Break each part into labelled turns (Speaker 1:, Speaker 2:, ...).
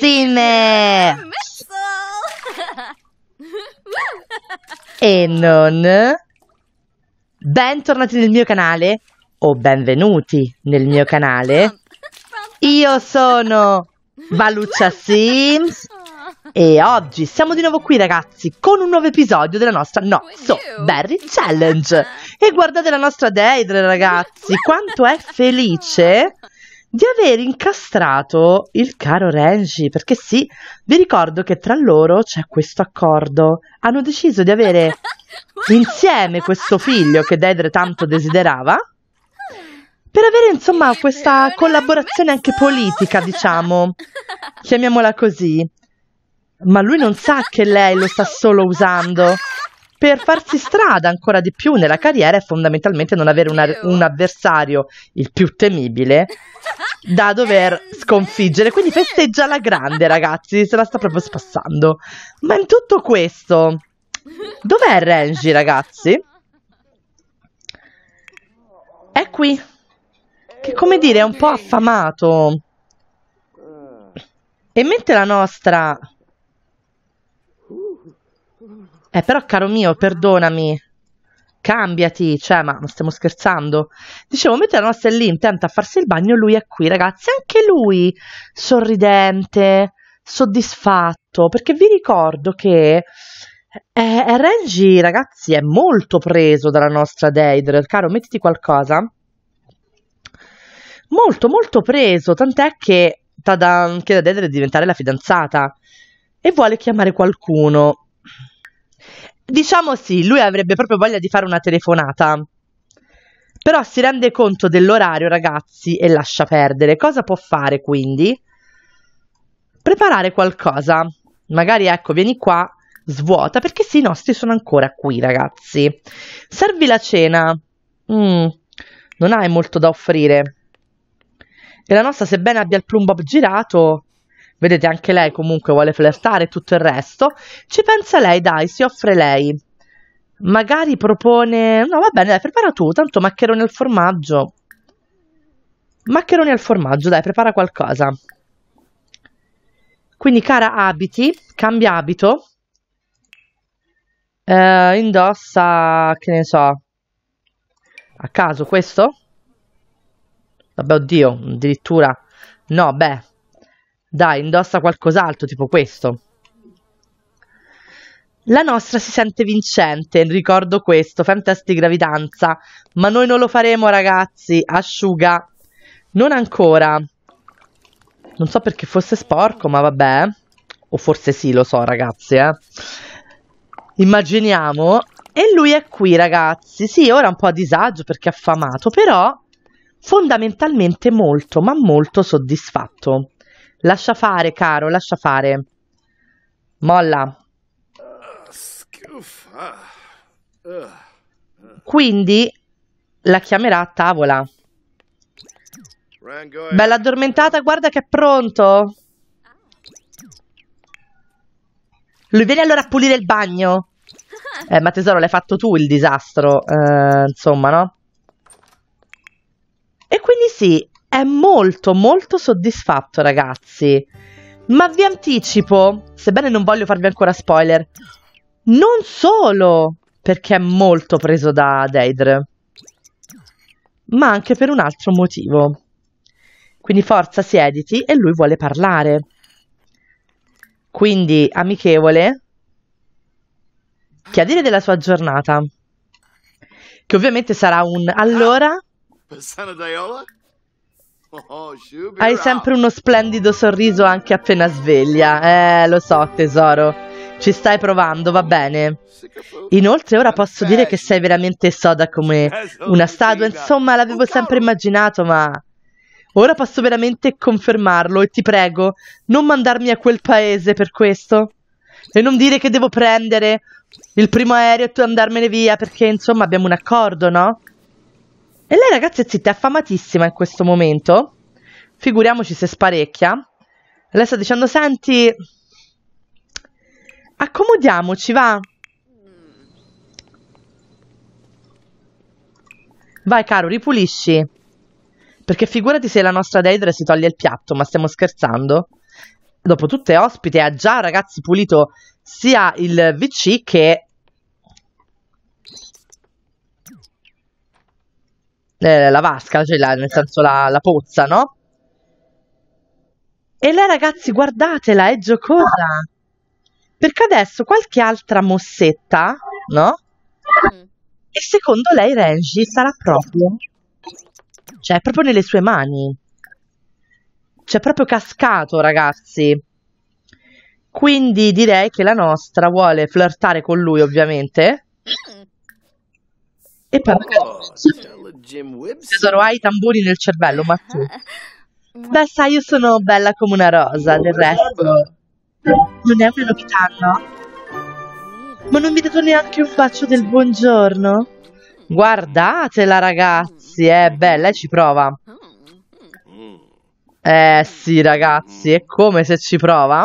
Speaker 1: prossime! e non... Bentornati nel mio canale, o benvenuti nel mio canale. Io sono Valuccia Sims e oggi siamo di nuovo qui ragazzi con un nuovo episodio della nostra No So Berry Challenge. E guardate la nostra Deidre ragazzi, quanto è felice! di aver incastrato il caro Renji, perché sì, vi ricordo che tra loro c'è questo accordo. Hanno deciso di avere insieme questo figlio che Dedre tanto desiderava per avere insomma questa collaborazione anche politica, diciamo, chiamiamola così. Ma lui non sa che lei lo sta solo usando per farsi strada ancora di più nella carriera e fondamentalmente non avere una, un avversario il più temibile da dover eh, sconfiggere. Quindi festeggia la grande, ragazzi, se la sta proprio spassando. Ma in tutto questo, dov'è Renji, ragazzi? È qui. Che come dire, è un po' affamato. E mentre la nostra eh, però, caro mio, perdonami, cambiati, cioè, ma non stiamo scherzando. Dicevo, mentre la nostra è lì intenta a farsi il bagno, lui è qui, ragazzi, anche lui sorridente, soddisfatto, perché vi ricordo che eh, eh Renji, ragazzi, è molto preso dalla nostra Deidre. Caro, mettiti qualcosa. Molto, molto preso, tant'è che Tadan chiede a Deidre di diventare la fidanzata e vuole chiamare qualcuno. Diciamo sì, lui avrebbe proprio voglia di fare una telefonata. Però si rende conto dell'orario, ragazzi, e lascia perdere. Cosa può fare quindi? Preparare qualcosa. Magari ecco, vieni qua, svuota, perché sì, i nostri sono ancora qui, ragazzi. Servi la cena. Mm, non hai molto da offrire. E la nostra, sebbene abbia il plumbob girato, vedete anche lei comunque vuole flirtare e tutto il resto, ci pensa lei, dai, si offre lei. Magari propone, no va bene, dai, prepara tu, tanto maccheroni al formaggio. Maccheroni al formaggio, dai, prepara qualcosa. Quindi cara abiti, cambia abito, eh, indossa, che ne so, a caso questo? Vabbè, oddio, addirittura, no, beh, dai, indossa qualcos'altro, tipo questo. La nostra si sente vincente, ricordo questo, fa un test di gravidanza, ma noi non lo faremo ragazzi, asciuga. Non ancora. Non so perché fosse sporco, ma vabbè. O forse sì, lo so ragazzi, eh. Immaginiamo. E lui è qui ragazzi, sì, ora un po' a disagio perché è affamato, però fondamentalmente molto, ma molto soddisfatto. Lascia fare, caro, lascia fare. Molla. Quindi la chiamerà a tavola. Bella addormentata, guarda che è pronto. Lui viene allora a pulire il bagno. Eh, ma tesoro, l'hai fatto tu il disastro, eh, insomma, no? E quindi sì, è molto molto soddisfatto ragazzi. Ma vi anticipo, sebbene non voglio farvi ancora spoiler, non solo perché è molto preso da Deidre, ma anche per un altro motivo. Quindi forza, siediti e lui vuole parlare. Quindi, amichevole, chiedere della sua giornata, che ovviamente sarà un allora... Ah, Oh, Hai sempre uno splendido sorriso anche appena sveglia. Eh, lo so, tesoro. Ci stai provando, va bene. Inoltre, ora eh, posso dire che sei veramente soda come eh, una statua. Insomma, l'avevo sempre immaginato, ma. Ora posso veramente confermarlo e ti prego, non mandarmi a quel paese per questo. E non dire che devo prendere il primo aereo e tu andarmene via, perché insomma abbiamo un accordo, no? E lei, ragazzi, è zitta, è affamatissima in questo momento. Figuriamoci se sparecchia. Lei sta dicendo, senti, accomodiamoci, va. Vai, caro, ripulisci. Perché figurati se la nostra Deidre si toglie il piatto, ma stiamo scherzando? Dopotutto è ospite, ha già, ragazzi, pulito sia il VC che eh, la vasca, cioè la, nel certo. senso la, la pozza, no? E lei ragazzi guardatela, è giocosa. Perché adesso qualche altra mossetta, no? Mm. E secondo lei Renji sarà proprio, cioè proprio nelle sue mani. Cioè proprio cascato ragazzi. Quindi direi che la nostra vuole flirtare con lui ovviamente. Mm. E poi... Oh, Tesoro, hai i tamburi nel cervello, ma tu... Beh, sai, io sono bella come una rosa, del resto... Non è una novità, no? Ma non mi dato neanche un bacio del buongiorno? Guardatela, ragazzi, è bella, lei eh, ci prova. Eh sì, ragazzi, è come se ci prova.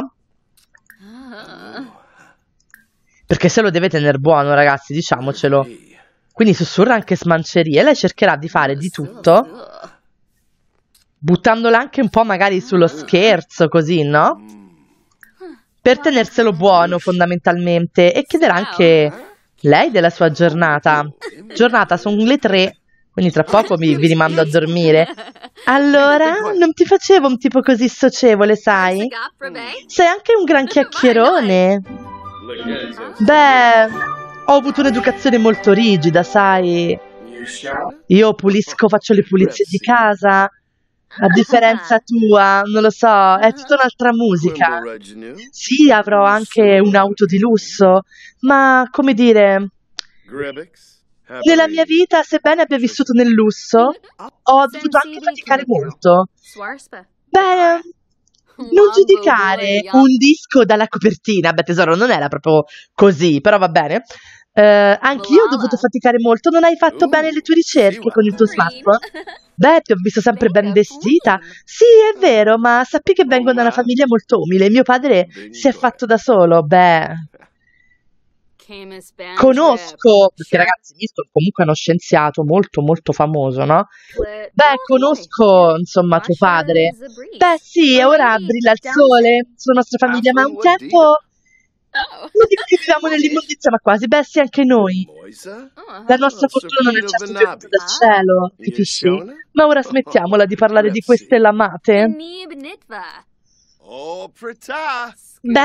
Speaker 1: Perché se lo deve tenere buono, ragazzi, diciamocelo. Quindi sussurra anche smancerie. Lei cercherà di fare di tutto, buttandola anche un po' magari sullo scherzo, così, no? Per tenerselo buono, fondamentalmente. E chiederà anche lei della sua giornata. Giornata, sono le tre, quindi tra poco mi, vi rimando a dormire. Allora, non ti facevo un tipo così socievole, sai? Sei anche un gran chiacchierone. Beh... Ho avuto un'educazione molto rigida, sai. Io pulisco, faccio le pulizie di casa. A differenza tua, non lo so, è tutta un'altra musica. Sì, avrò anche un'auto di lusso, ma come dire, nella mia vita, sebbene abbia vissuto nel lusso, ho dovuto anche faticare molto. Beh, non giudicare un disco dalla copertina, beh tesoro, non era proprio così, però va bene. Eh, anch'io ho dovuto faticare molto, non hai fatto uh, bene le tue ricerche sì, con il tuo smartphone? Beh, ti ho visto sempre ben vestita. Sì, è vero, ma sappi che vengo da una famiglia molto umile. Mio padre si è fatto da solo. Beh conosco, perché ragazzi Milton comunque è uno scienziato molto molto famoso, no? Beh, conosco insomma tuo padre. Beh sì, ora brilla il sole sulla nostra famiglia, ma ah, un tempo... Oh. Non viviamo nell'immondizia, ma quasi. Beh, sì, anche noi. Eh? Oh, La nostra fortuna non è certo venuta certo dal cielo, capisci? Ma ora smettiamola di parlare di queste lamate. Oh, pretà! Beh,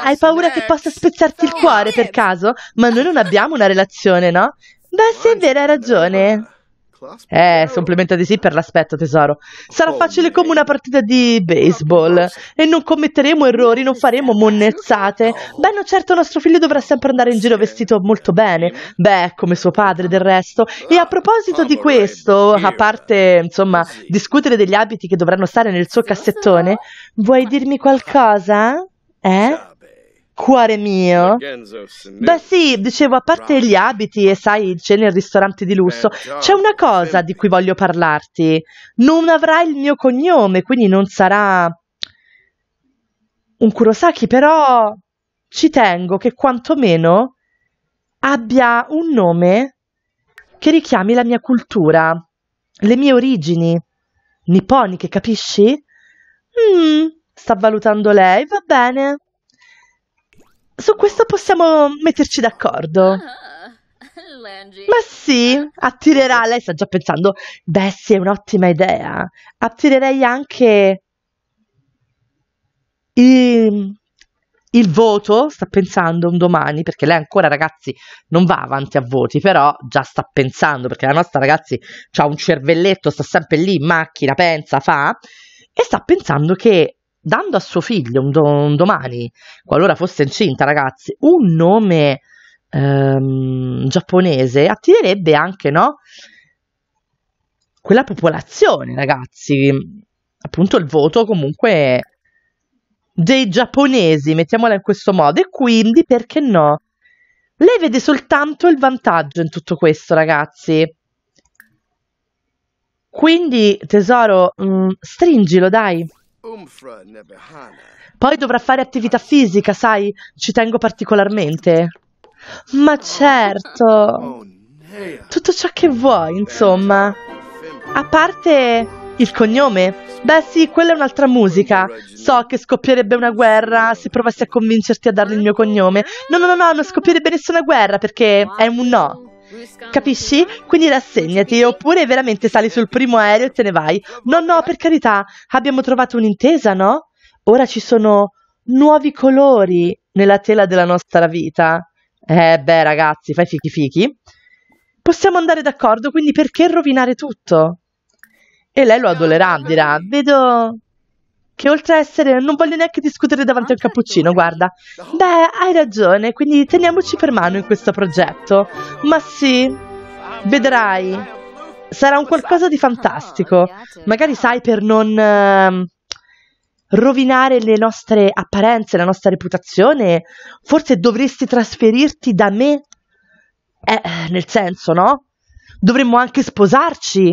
Speaker 1: hai paura che possa spezzarti il cuore per caso? Ma noi non abbiamo una relazione, no? Beh, sì, è vero, hai ragione. Eh, supplementa di sì per l'aspetto, tesoro. Sarà facile come una partita di baseball. E non commetteremo errori, non faremo monnezzate. Beh, non certo, nostro figlio dovrà sempre andare in giro vestito molto bene. Beh, come suo padre, del resto. E a ah, proposito di questo, a parte, insomma, discutere degli abiti che dovranno stare nel suo cassettone, vuoi dirmi qualcosa? Eh? Cuore mio. Beh sì, dicevo, a parte gli abiti e sai, il cena e il ristorante di lusso, c'è una cosa di cui voglio parlarti. Non avrà il mio cognome, quindi non sarà un Kurosaki, però ci tengo che quantomeno abbia un nome che richiami la mia cultura, le mie origini nipponiche, capisci? Mmm sta valutando lei, va bene. Su questo possiamo metterci d'accordo. Ah, Ma sì, attirerà, lei sta già pensando, beh sì, è un'ottima idea. Attirerei anche il, il voto, sta pensando un domani, perché lei ancora ragazzi non va avanti a voti, però già sta pensando, perché la nostra ragazzi ha un cervelletto, sta sempre lì in macchina, pensa, fa, e sta pensando che dando a suo figlio un, do, un domani, qualora fosse incinta, ragazzi, un nome ehm, giapponese, attirerebbe anche, no? Quella popolazione, ragazzi, appunto il voto comunque dei giapponesi, mettiamola in questo modo, e quindi perché no? Lei vede soltanto il vantaggio in tutto questo, ragazzi. Quindi, tesoro, mh, mm, stringilo, dai. Poi dovrà fare attività fisica, sai, ci tengo particolarmente. Ma certo, tutto ciò che vuoi, insomma. A parte il cognome. Beh sì, quella è un'altra musica. So che scoppierebbe una guerra se provassi a convincerti a darle il mio cognome. No, no, no, no, non scoppierebbe nessuna guerra perché è un no. Capisci? Quindi rassegnati, oppure veramente sali sul primo aereo e te ne vai. No, no, per carità, abbiamo trovato un'intesa, no? Ora ci sono nuovi colori nella tela della nostra vita. Eh beh, ragazzi, fai fichi fichi. Possiamo andare d'accordo, quindi perché rovinare tutto? E lei lo adolerà, dirà, vedo, che oltre a essere non voglio neanche discutere davanti al ah, certo, cappuccino, guarda. Beh, hai ragione, quindi teniamoci per mano in questo progetto. Ma sì, vedrai, sarà un qualcosa di fantastico. Magari sai per non eh, rovinare le nostre apparenze, la nostra reputazione, forse dovresti trasferirti da me. Eh, nel senso, no? Dovremmo anche sposarci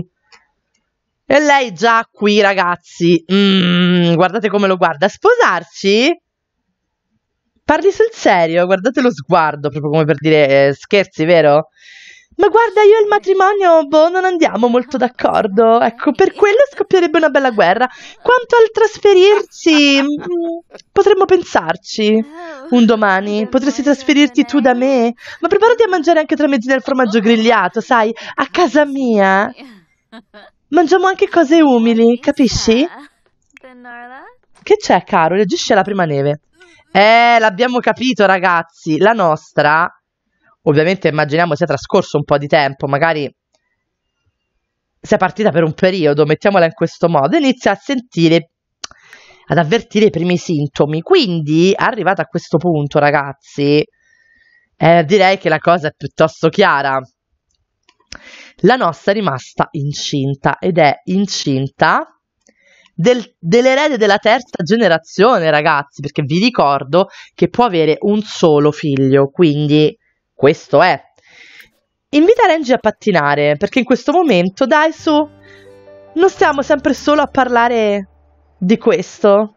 Speaker 1: e lei già qui, ragazzi, mm, guardate come lo guarda. Sposarci? Parli sul serio, guardate lo sguardo, proprio come per dire eh, scherzi, vero? Ma guarda, io e il matrimonio, boh, non andiamo molto d'accordo. Ecco, per quello scoppierebbe una bella guerra. Quanto al trasferirci, mm, potremmo pensarci. Un domani potresti trasferirti tu da me, ma preparati a mangiare anche tramezzine al formaggio grigliato, sai, a casa mia. Mangiamo anche cose umili, capisci? Che c'è, caro? Reagisce la prima neve. Eh, l'abbiamo capito, ragazzi. La nostra, ovviamente immaginiamo sia trascorso un po' di tempo, magari sia partita per un periodo, mettiamola in questo modo, inizia a sentire, ad avvertire i primi sintomi. Quindi, arrivata a questo punto, ragazzi, eh, direi che la cosa è piuttosto chiara. La nostra è rimasta incinta ed è incinta del, dell'erede della terza generazione, ragazzi, perché vi ricordo che può avere un solo figlio, quindi questo è. Invita Renji a pattinare, perché in questo momento, dai su, non stiamo sempre solo a parlare di questo.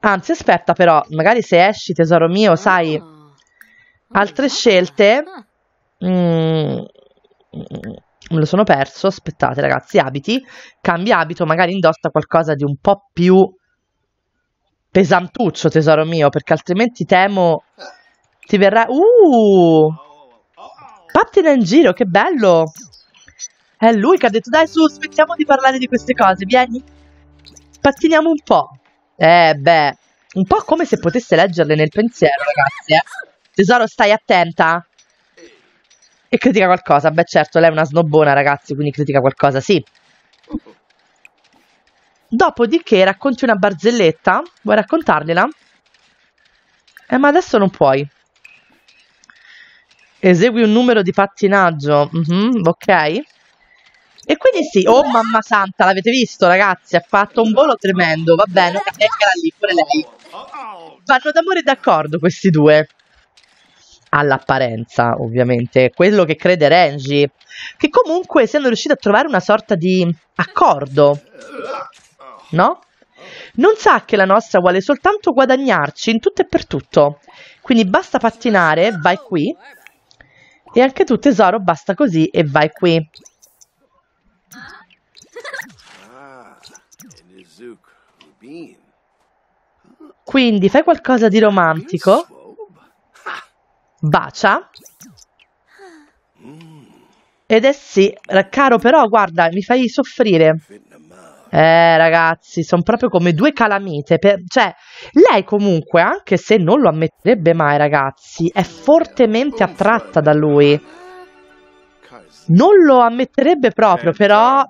Speaker 1: Anzi, aspetta però, magari se esci, tesoro mio, sai, ah. altre scelte... Mmm... Mm, mm, mm. me lo sono perso, aspettate ragazzi, abiti, cambia abito, magari indossa qualcosa di un po' più pesantuccio, tesoro mio, perché altrimenti temo ti verrà... Uh! Pattila in giro, che bello! È lui che ha detto, dai su, smettiamo di parlare di queste cose, vieni. Pattiniamo un po'. Eh beh, un po' come se potesse leggerle nel pensiero, ragazzi. Eh. Tesoro, stai attenta. E critica qualcosa. Beh, certo, lei è una snobbona, ragazzi, quindi critica qualcosa, sì. Dopodiché racconti una barzelletta. Vuoi raccontargliela? Eh, ma adesso non puoi. Esegui un numero di pattinaggio. Mm-hmm, ok. E quindi sì, oh mamma santa, l'avete visto ragazzi, ha fatto un volo tremendo, va bene, era lì pure lei. Vanno d'amore d'accordo questi due all'apparenza, ovviamente, quello che crede Renji, che comunque siano riusciti a trovare una sorta di accordo, no? Non sa che la nostra vuole soltanto guadagnarci in tutto e per tutto. Quindi basta pattinare, vai qui. E anche tu tesoro, basta così e vai qui. Quindi fai qualcosa di romantico bacia ed è sì, caro però guarda mi fai soffrire eh ragazzi sono proprio come due calamite per, cioè lei comunque anche se non lo ammetterebbe mai ragazzi è fortemente attratta da lui non lo ammetterebbe proprio però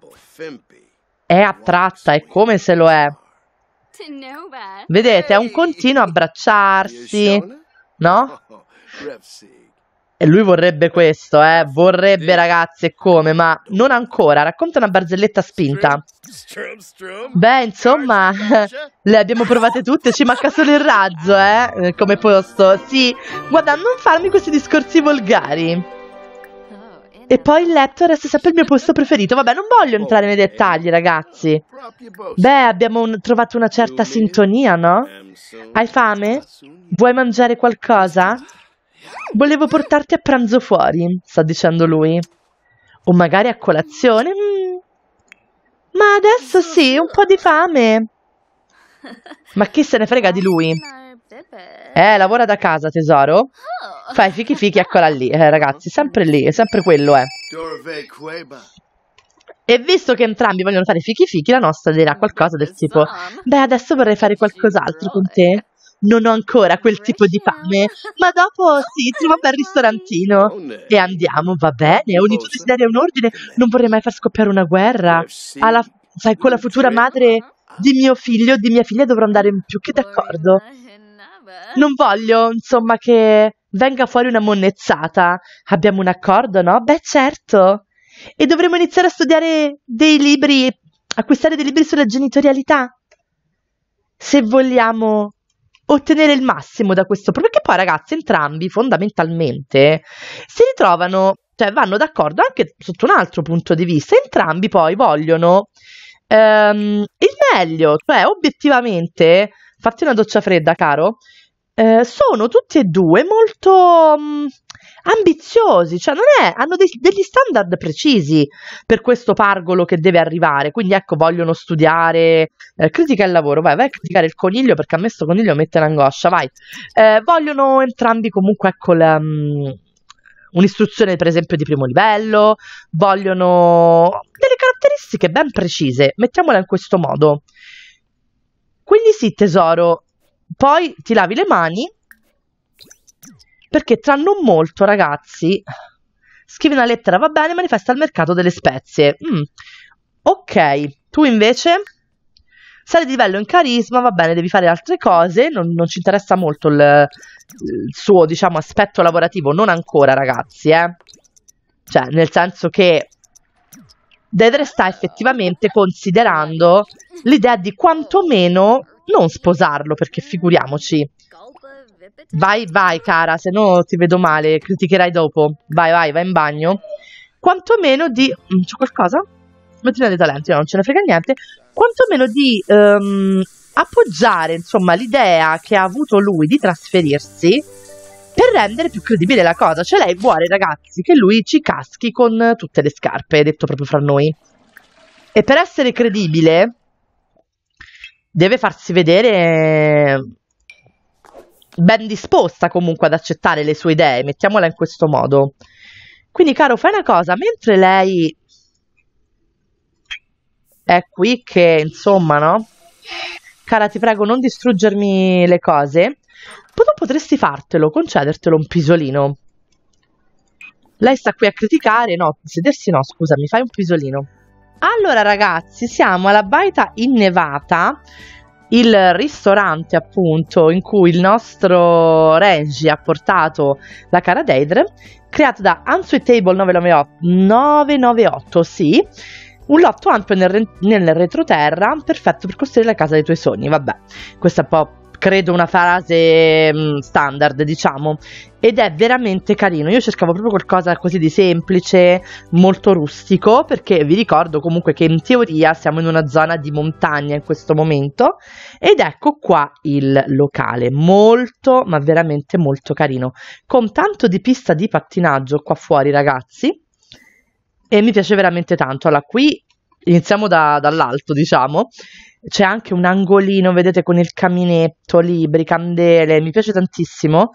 Speaker 1: è attratta è come se lo è Vedete, è un continuo abbracciarsi, no? E lui vorrebbe questo, eh? Vorrebbe, ragazzi, come? Ma non ancora. Racconta una barzelletta spinta. Beh, insomma, le abbiamo provate tutte. Ci manca solo il razzo, eh, eh? Come posto. Sì, guarda, non farmi questi discorsi volgari. E poi il letto resta sempre il mio posto preferito. Vabbè, non voglio entrare nei dettagli, ragazzi. Beh, abbiamo un, trovato una certa sintonia, no? Hai fame? Vuoi mangiare qualcosa? Volevo portarti a pranzo fuori, sta dicendo lui. O magari a colazione. Mm. Ma adesso sì, un po' di fame. Ma chi se ne frega di lui? Eh, eh lavora da casa, tesoro. Oh. Fai fichi fichi, eccola lì, eh, ragazzi, sempre lì, è sempre quello, eh. E visto che entrambi vogliono fare fichi fichi, la nostra dirà qualcosa del tipo: esatto. Beh, adesso vorrei fare qualcos'altro con te non ho ancora quel tipo di fame, ma dopo sì, troviamo un bel ristorantino oh, e andiamo, va bene, ogni tuo desiderio è un ordine, non vorrei mai far scoppiare una guerra. Eh, Alla, sai, con la futura madre di mio figlio, di mia figlia dovrò andare più che d'accordo. Eh? Non voglio, insomma, che venga fuori una monnezzata. Abbiamo un accordo, no? Beh, certo. E dovremmo iniziare a studiare dei libri, acquistare dei libri sulla genitorialità. Se vogliamo ottenere il massimo da questo, perché poi ragazzi entrambi fondamentalmente si ritrovano, cioè vanno d'accordo anche sotto un altro punto di vista, entrambi poi vogliono ehm, il meglio, cioè obiettivamente farti una doccia fredda, caro, eh, sono tutti e due molto mh, mm, ambiziosi, cioè è, hanno dei, degli standard precisi per questo pargolo che deve arrivare, quindi ecco vogliono studiare eh, critica il lavoro, vai, vai a criticare il coniglio perché a me sto coniglio mette l'angoscia, vai, eh, vogliono entrambi comunque ecco la, mh, mm, un'istruzione per esempio di primo livello, vogliono delle caratteristiche ben precise, mettiamola in questo modo. Quindi sì tesoro, poi ti lavi le mani perché tra non molto, ragazzi, scrivi una lettera, va bene, manifesta al mercato delle spezie. Mm. Ok, tu invece sali di livello in carisma, va bene, devi fare altre cose, non, non ci interessa molto il, il, suo, diciamo, aspetto lavorativo, non ancora, ragazzi, eh. Cioè, nel senso che Dedre sta effettivamente considerando l'idea di quantomeno non sposarlo perché figuriamoci. Vai, vai, cara, se no ti vedo male, criticherai dopo. Vai, vai, vai in bagno. Quantomeno di... Mm, c'è qualcosa? Mettina dei talenti, no, non ce ne frega niente. Quantomeno di um, appoggiare, insomma, l'idea che ha avuto lui di trasferirsi per rendere più credibile la cosa. Cioè lei vuole, ragazzi, che lui ci caschi con tutte le scarpe, detto proprio fra noi. E per essere credibile, deve farsi vedere eh, ben disposta comunque ad accettare le sue idee, mettiamola in questo modo. Quindi, caro, fai una cosa, mentre lei è qui che, insomma, no? Cara, ti prego, non distruggermi le cose. Tu potresti fartelo, concedertelo un pisolino. Lei sta qui a criticare, no, sedersi no, scusa, mi fai un pisolino. Allora ragazzi, siamo alla Baita Innevata, il ristorante appunto in cui il nostro Reggie ha portato la cara Deidre, creato da Unsweet Table 998, 998 sì, un lotto ampio nel, nel retroterra, perfetto per costruire la casa dei tuoi sogni. Vabbè, questa è un po' credo una frase mh, mm, standard, diciamo, ed è veramente carino. Io cercavo proprio qualcosa così di semplice, molto rustico, perché vi ricordo comunque che in teoria siamo in una zona di montagna in questo momento ed ecco qua il locale, molto ma veramente molto carino, con tanto di pista di pattinaggio qua fuori, ragazzi. E mi piace veramente tanto. Allora, qui iniziamo da, dall'alto, diciamo c'è anche un angolino, vedete, con il caminetto, libri, candele, mi piace tantissimo.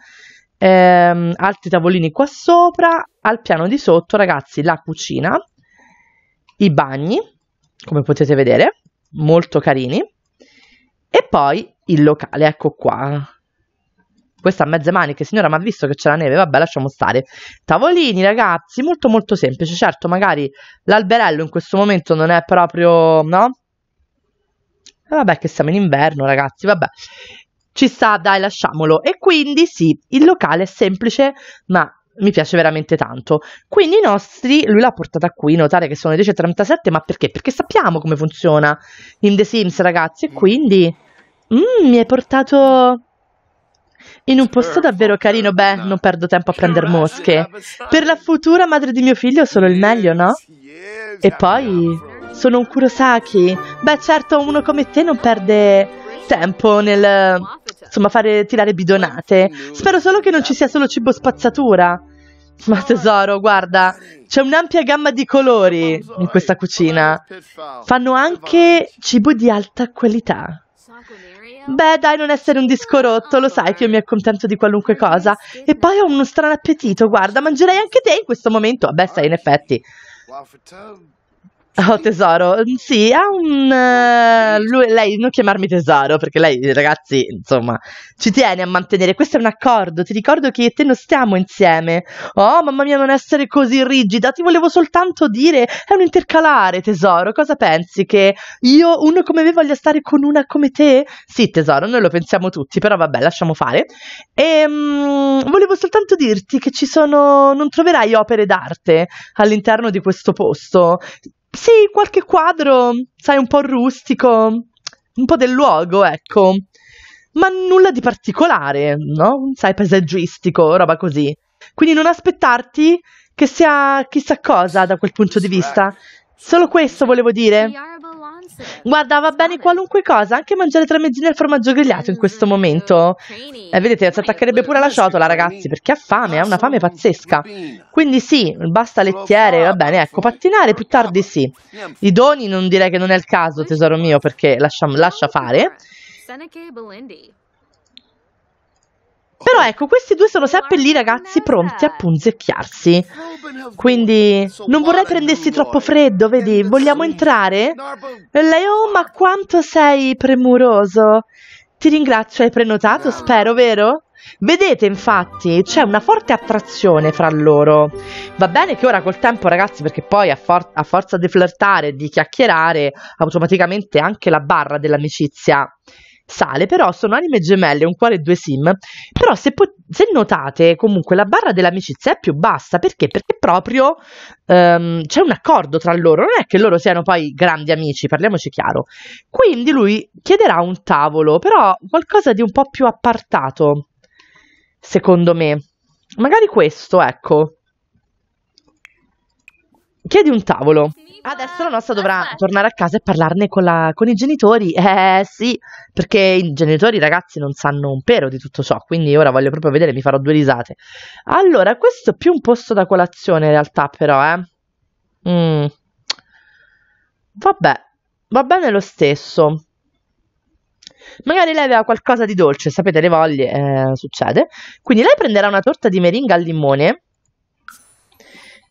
Speaker 1: Ehm, altri tavolini qua sopra, al piano di sotto, ragazzi, la cucina, i bagni, come potete vedere, molto carini. E poi il locale, ecco qua. Questa a mezze maniche, signora, ma visto che c'è la neve, vabbè, lasciamo stare. Tavolini, ragazzi, molto molto semplice. Certo, magari l'alberello in questo momento non è proprio, no? Eh, vabbè che siamo in inverno ragazzi, vabbè, ci sta, dai lasciamolo. E quindi sì, il locale è semplice ma mi piace veramente tanto. Quindi i nostri, lui l'ha portata qui, notare che sono le 10.37, ma perché? Perché sappiamo come funziona in The Sims ragazzi e mm. quindi mm, mi hai portato... In un posto davvero carino, beh, non perdo tempo a prendere mosche. Eh, per la futura madre di mio figlio solo il meglio, no? E poi sono un Kurosaki. Beh, certo, uno come te non perde tempo nel insomma fare tirare bidonate. Spero solo che non ci sia solo cibo spazzatura. Ma tesoro, guarda, c'è un'ampia gamma di colori in questa cucina. Fanno anche cibo di alta qualità. Beh, dai, non essere un disco rotto, lo sai che io mi accontento di qualunque cosa. E poi ho uno strano appetito, guarda, mangerei anche te in questo momento. Vabbè, sai, in effetti. Oh tesoro, sì, ha un... Eh, lui- lei, non chiamarmi tesoro, perché lei, ragazzi, insomma, ci tiene a mantenere, questo è un accordo, ti ricordo che io e te non stiamo insieme. Oh, mamma mia, non essere così rigida, ti volevo soltanto dire, è un intercalare, tesoro, cosa pensi? Che io, uno come me, voglia stare con una come te? Sì, tesoro, noi lo pensiamo tutti, però vabbè, lasciamo fare. E ehm, volevo soltanto dirti che ci sono... non troverai opere d'arte all'interno di questo posto sì, qualche quadro, sai, un po' rustico, un po' del luogo, ecco. Ma nulla di particolare, no? Sai, paesaggistico, roba così. Quindi non aspettarti che sia chissà cosa da quel punto di vista. Solo questo volevo dire. Guarda, va bene qualunque cosa, anche mangiare tre mezzine al formaggio grigliato in questo mm-hmm. momento. eh, vedete, si attaccherebbe pure la ciotola, ragazzi, perché ha fame, ha una fame pazzesca. Quindi sì, basta lettiere, va bene, ecco, pattinare più tardi sì. I doni non direi che non è il caso, tesoro mio, perché lascia, lascia fare. Però ecco, questi due sono sempre lì, ragazzi, pronti a punzecchiarsi. Quindi non vorrei prendessi troppo freddo, vedi? Vogliamo entrare? Lei, oh, ma quanto sei premuroso! Ti ringrazio, hai prenotato, spero, vero? Vedete infatti c'è una forte attrazione fra loro. Va bene che ora col tempo ragazzi perché poi a, for a forza di flirtare, di chiacchierare, automaticamente anche la barra dell'amicizia Sale, però sono anime gemelle, un cuore e due sim. Però se, po- se notate, comunque la barra dell'amicizia è più bassa, perché? Perché proprio um, c'è un accordo tra loro, non è che loro siano poi grandi amici, parliamoci chiaro. Quindi lui chiederà un tavolo, però qualcosa di un po' più appartato, secondo me. Magari questo, ecco. Chiedi un tavolo. Adesso la nostra dovrà tornare a casa e parlarne con, la, con, i genitori. Eh sì, perché i genitori, ragazzi, non sanno un pero di tutto ciò. Quindi ora voglio proprio vedere, mi farò due risate. Allora, questo è più un posto da colazione in realtà, però, eh. Mm. Vabbè, va bene lo stesso. Magari lei aveva qualcosa di dolce, sapete, le voglie, eh, succede. Quindi lei prenderà una torta di meringa al limone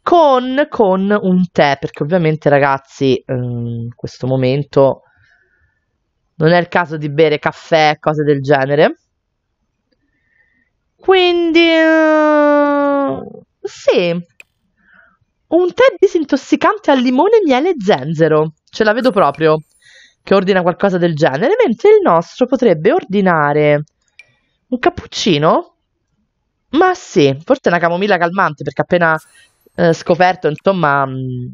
Speaker 1: con, con un tè, perché ovviamente ragazzi in ehm, questo momento non è il caso di bere caffè, cose del genere. Quindi, uh, sì, un tè disintossicante al limone, miele e zenzero. Ce la vedo proprio che ordina qualcosa del genere, mentre il nostro potrebbe ordinare un cappuccino. Ma sì, forse una camomilla calmante, perché appena eh, scoperto, insomma, mm,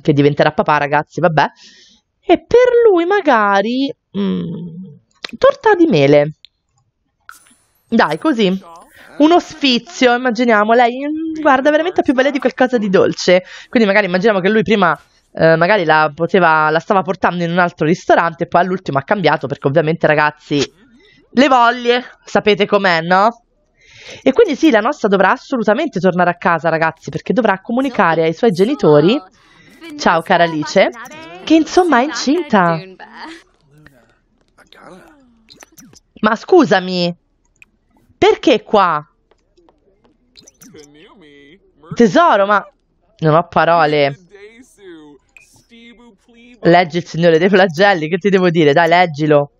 Speaker 1: che diventerà papà, ragazzi, vabbè. E per lui magari mh, mm, torta di mele. Dai, così. Uno sfizio, immaginiamo, lei mm, guarda veramente ha più voglia di qualcosa di dolce. Quindi magari immaginiamo che lui prima eh, magari la, poteva, la stava portando in un altro ristorante e poi all'ultimo ha cambiato perché ovviamente ragazzi le voglie, sapete com'è, no? E quindi sì, la nostra dovrà assolutamente tornare a casa, ragazzi, perché dovrà comunicare ai suoi genitori, ciao cara Alice, che insomma è incinta. Ma scusami, perché qua? Tesoro, ma... Non ho parole. Leggi il Signore dei Flagelli, che ti devo dire? Dai, leggilo.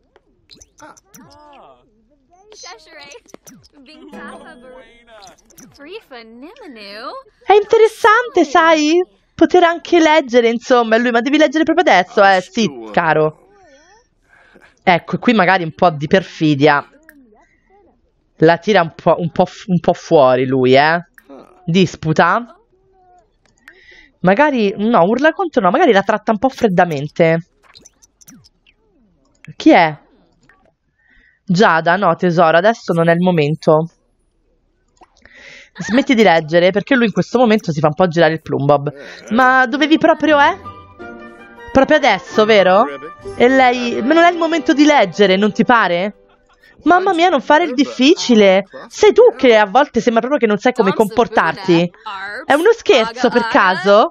Speaker 1: Cioè, è interessante, sai? Poter anche leggere, insomma. lui, ma devi leggere proprio adesso, ah, eh? Sì, caro. Ecco, qui magari un po' di perfidia. La tira un po', un po', un po fuori lui, eh? Ah. Disputa. Magari, no, urla contro no, magari la tratta un po' freddamente. Chi è? Giada, no tesoro, adesso non è il momento. Smetti di leggere perché lui in questo momento si fa un po' girare il plumbob. Ma dovevi proprio, eh? Proprio adesso, vero? E lei. Ma non è il momento di leggere, non ti pare? Mamma mia, non fare il difficile. Sei tu che a volte sembra proprio che non sai come comportarti. È uno scherzo per caso?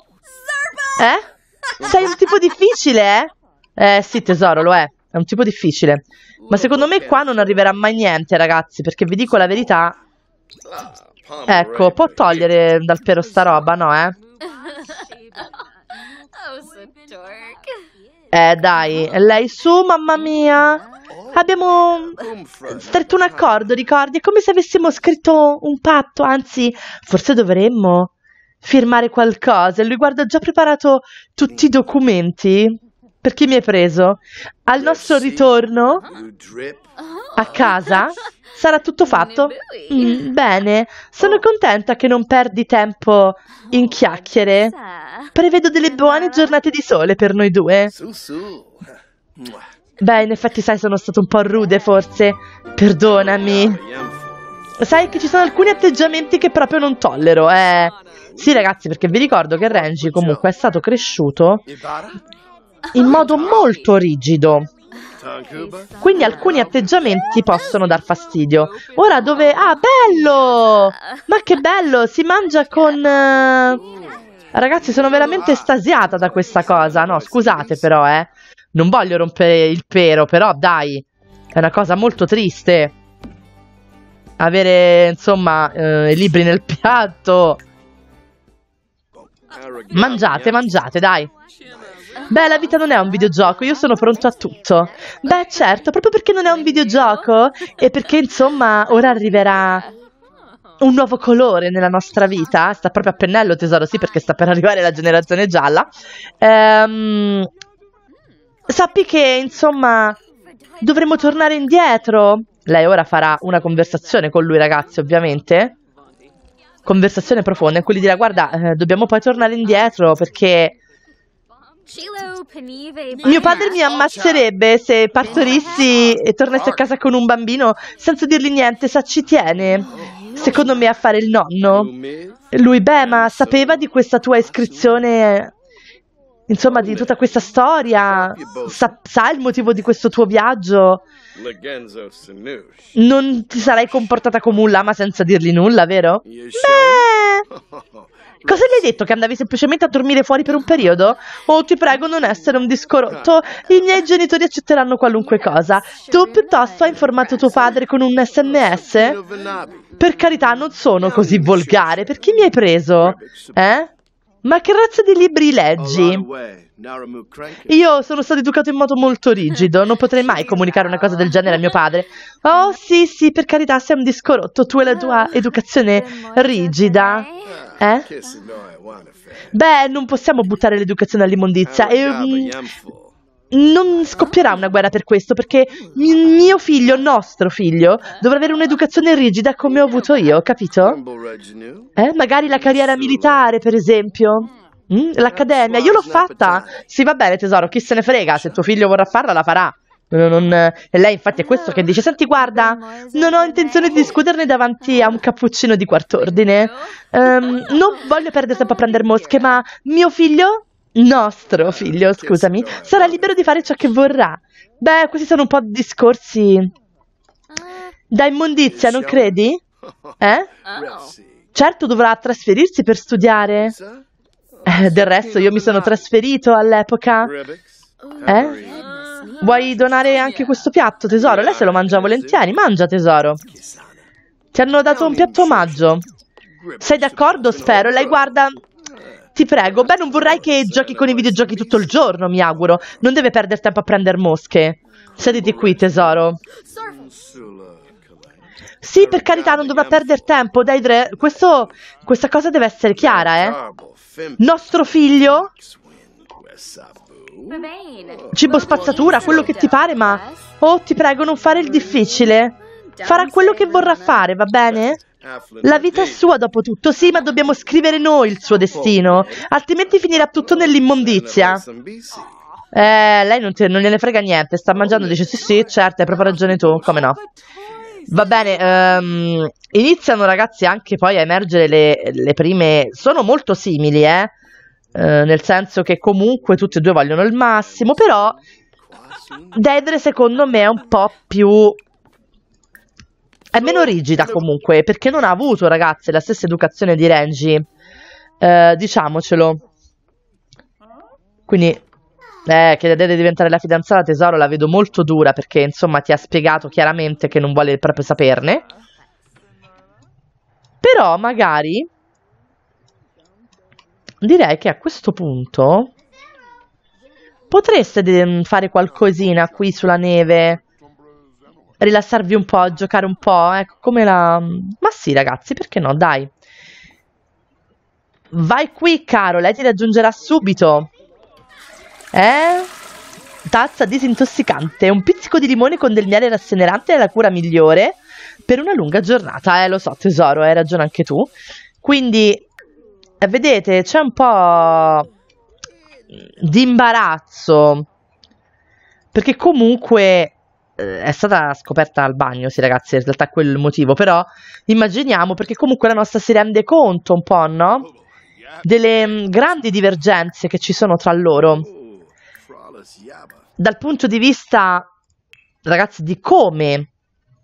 Speaker 1: Eh? Sei un tipo difficile, eh? Eh sì, tesoro, lo è. È un tipo difficile. Ma secondo me qua non arriverà mai niente, ragazzi, perché vi dico la verità. Ecco, eh, può togliere dal Piero sta roba, no, eh? Oh, eh, dai, lei su, mamma mia. Abbiamo stretto un accordo, ricordi? È come se avessimo scritto un patto, anzi, forse dovremmo firmare qualcosa. Lui guarda, ho già preparato tutti i documenti per chi mi hai preso? Al nostro ritorno a casa sarà tutto fatto? Mm, bene, sono oh. contenta che non perdi tempo in oh, chiacchiere. Prevedo delle buone giornate di sole per noi due. Beh, in effetti, sai, sono stato un po' rude, forse. Perdonami. Sai che ci sono alcuni atteggiamenti che proprio non tollero, eh. Sì, ragazzi, perché vi ricordo che Renji comunque è stato cresciuto in modo molto rigido. Quindi alcuni atteggiamenti possono dar fastidio. Ora dove... Ah, bello! Ma che bello! Si mangia con... Eh, ragazzi, sono veramente estasiata da questa cosa. No, scusate però, eh. Non voglio rompere il pero, però dai. È una cosa molto triste. Avere, insomma, eh, i libri nel piatto. Mangiate, mangiate, dai. Beh, la vita non è un videogioco, io sono pronto a tutto. Beh, certo, proprio perché non è un videogioco e perché insomma ora arriverà un nuovo colore nella nostra vita, sta proprio a pennello tesoro, sì perché sta per arrivare la generazione gialla, ehm, sappi che insomma dovremmo tornare indietro. Lei ora farà una conversazione con lui ragazzi ovviamente, conversazione profonda in cui gli dirà guarda eh, dobbiamo poi tornare indietro perché mio padre mi ammazzerebbe se partorissi e tornassi a casa con un bambino senza dirgli niente, sa ci tiene. Secondo me a fare il nonno. Lui, beh, ma sapeva di questa tua iscrizione insomma, di tutta questa storia. Sa, sa, il motivo di questo tuo viaggio. Non ti sarei comportata come un lama senza dirgli nulla, vero? Beh. Cosa gli hai detto? Che andavi semplicemente a dormire fuori per un periodo? Oh, ti prego, non essere un discorotto. Esatto. I miei genitori accetteranno qualunque cosa. Tu piuttosto hai informato tuo padre con un sms? Per carità, non sono così volgare. Per chi mi hai preso? Eh? Ma che razza di libri leggi? Io sono stato educato in modo molto rigido, non potrei mai comunicare una cosa del genere a mio padre. Oh sì, sì, per carità, sei un discorotto, tu e la tua ah, educazione rigida. Eh? Beh, non possiamo buttare l'educazione all'immondizia. E, eh, um, ehm, non scoppierà una guerra per questo, perché mio figlio, nostro figlio, dovrà avere un'educazione rigida come ho avuto io, capito? Eh? Magari la carriera militare, per esempio. Mm? L'accademia, io l'ho fatta. Sì, va bene, tesoro, chi se ne frega, se tuo figlio vorrà farla, la farà. Non, non, e lei infatti è questo che dice, senti guarda, non ho intenzione di discuterne davanti a un cappuccino di quart'ordine, um, ehm, non voglio perdere tempo a prendere mosche, ma mio figlio, nostro figlio, scusami, sarà libero di fare ciò che vorrà. Beh, questi sono un po' discorsi da immondizia, non diciamo. credi? Eh? Certo dovrà trasferirsi per studiare. Eh, del resto io mi sono trasferito all'epoca. Eh? Vuoi donare anche questo piatto, tesoro? Lei se lo mangia volentieri. Mangia, tesoro. Ti hanno dato un piatto omaggio. Sei d'accordo, spero? Lei guarda... Ti prego, beh, non vorrei che giochi con i videogiochi tutto il giorno, mi auguro. Non deve perdere tempo a prendere mosche. Sediti qui, tesoro. Sì, per carità, non dovrà perdere tempo. Dai, Dre, questo, questa cosa deve essere chiara, eh. Nostro figlio Mm. Cibo spazzatura, quello che ti pare, ma... Oh, ti prego, non fare il difficile. Farà quello che vorrà fare, va bene? La vita è sua, dopo tutto. Sì, ma dobbiamo scrivere noi il suo destino, altrimenti finirà tutto nell'immondizia. Eh, lei non, te, non gliene frega niente, sta mangiando, dice sì sì, certo, hai proprio ragione tu, come no? Va bene, um, iniziano ragazzi anche poi a emergere le, le prime... Sono molto simili, eh? Eh, nel senso che comunque tutti e due vogliono il massimo, però Deidre secondo me è un po' più... è meno rigida comunque, perché non ha avuto ragazzi la stessa educazione di Renji, eh, diciamocelo. Quindi eh, che deve diventare la fidanzata tesoro la vedo molto dura perché insomma ti ha spiegato chiaramente che non vuole proprio saperne. Però magari direi che a questo punto potreste mm, fare qualcosina qui sulla neve. Rilassarvi un po', giocare un po', ecco, come la... Mm, ma sì, ragazzi, perché no, dai. Vai qui, caro, lei ti raggiungerà subito. Eh? Tazza disintossicante, un pizzico di limone con del miele rassenerante è la cura migliore per una lunga giornata. Eh, lo so, tesoro, hai ragione anche tu. Quindi vedete, c'è un po' di imbarazzo. Perché comunque eh, è stata scoperta al bagno, sì ragazzi, in realtà è quello il motivo, però immaginiamo perché comunque la nostra si rende conto un po', no? Delle mm, grandi divergenze che ci sono tra loro. Dal punto di vista, ragazzi, di come,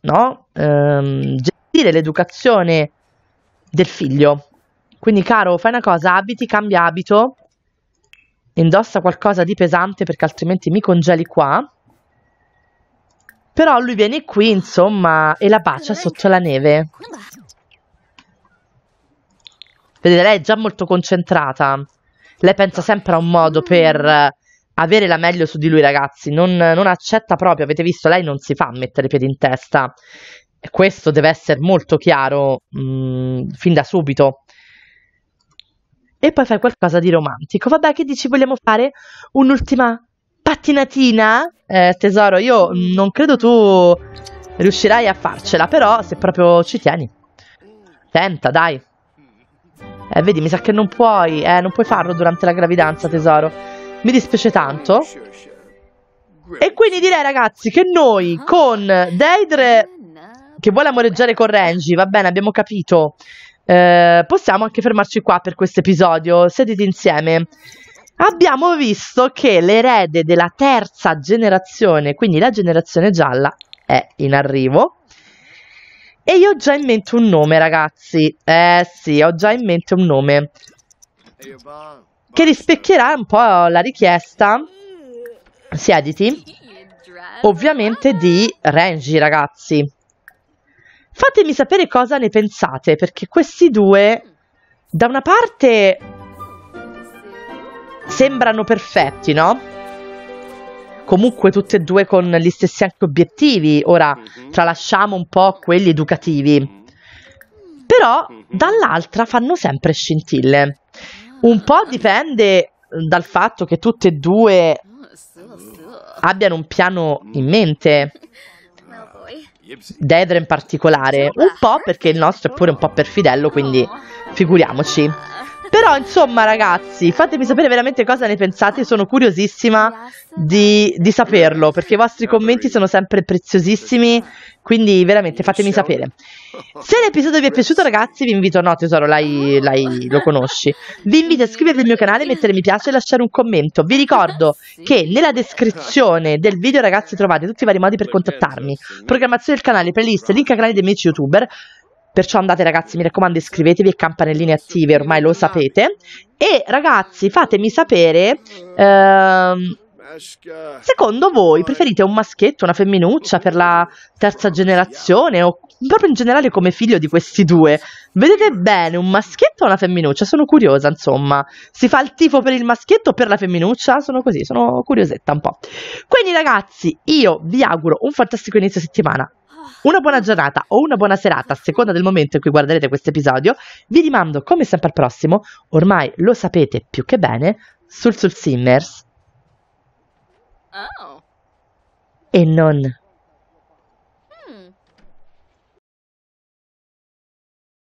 Speaker 1: no? Ehm, gestire l'educazione del figlio. Quindi, caro, fai una cosa, abiti, cambia abito, indossa qualcosa di pesante perché altrimenti mi congeli qua. Però lui viene qui, insomma, e la bacia sotto la neve. Vedete, lei è già molto concentrata. Lei pensa sempre a un modo per avere la meglio su di lui, ragazzi. Non, non accetta proprio, avete visto, lei non si fa mettere i piedi in testa. E Questo deve essere molto chiaro mh, mm, fin da subito e poi fai qualcosa di romantico. Vabbè, che dici? Vogliamo fare un'ultima pattinatina? Eh, tesoro, io non credo tu riuscirai a farcela, però se proprio ci tieni, tenta, dai. Eh, vedi, mi sa che non puoi, eh, non puoi farlo durante la gravidanza, tesoro. Mi dispiace tanto. E quindi direi, ragazzi, che noi con Deidre, che vuole amoreggiare con Renji, va bene, abbiamo capito eh, possiamo anche fermarci qua per questo episodio, sediti insieme. Abbiamo visto che l'erede della terza generazione, quindi la generazione gialla, è in arrivo. E io ho già in mente un nome, ragazzi. Eh sì, ho già in mente un nome. Che rispecchierà un po' la richiesta. Siediti. Ovviamente di Renji, ragazzi. Fatemi sapere cosa ne pensate, perché questi due, da una parte, sembrano perfetti, no? Comunque tutti e due con gli stessi obiettivi, ora mhm. tralasciamo un po' quelli educativi. Però mhm. dall'altra fanno sempre scintille. Un po' dipende dal fatto che tutte e due abbiano un piano in mente Daedra in particolare, un po' perché il nostro è pure un po' perfidello, quindi figuriamoci. Però insomma ragazzi, fatemi sapere veramente cosa ne pensate, sono curiosissima di, di saperlo, perché i vostri commenti sono sempre preziosissimi, quindi veramente fatemi sapere. Se l'episodio vi è piaciuto ragazzi vi invito, no tesoro, l'hai, l'hai, lo conosci, vi invito a iscrivervi al mio canale, mettere mi piace e lasciare un commento. Vi ricordo che nella descrizione del video ragazzi trovate tutti i vari modi per contattarmi, programmazione del canale, playlist, link a canali dei miei youtuber. Perciò andate ragazzi, mi raccomando, iscrivetevi e campanelline attive, ormai lo sapete. E ragazzi, fatemi sapere... Ehm, Secondo voi preferite un maschietto, una femminuccia per la terza generazione o proprio in generale come figlio di questi due? Vedete bene un maschietto o una femminuccia? Sono curiosa, insomma. Si fa il tifo per il maschietto o per la femminuccia? Sono così, sono curiosetta un po'. Quindi ragazzi, io vi auguro un fantastico inizio settimana. Una buona giornata o una buona serata, a seconda del momento in cui guarderete questo episodio. Vi rimando, come sempre al prossimo, ormai lo sapete più che bene, sul sul Simmers. Oh. E non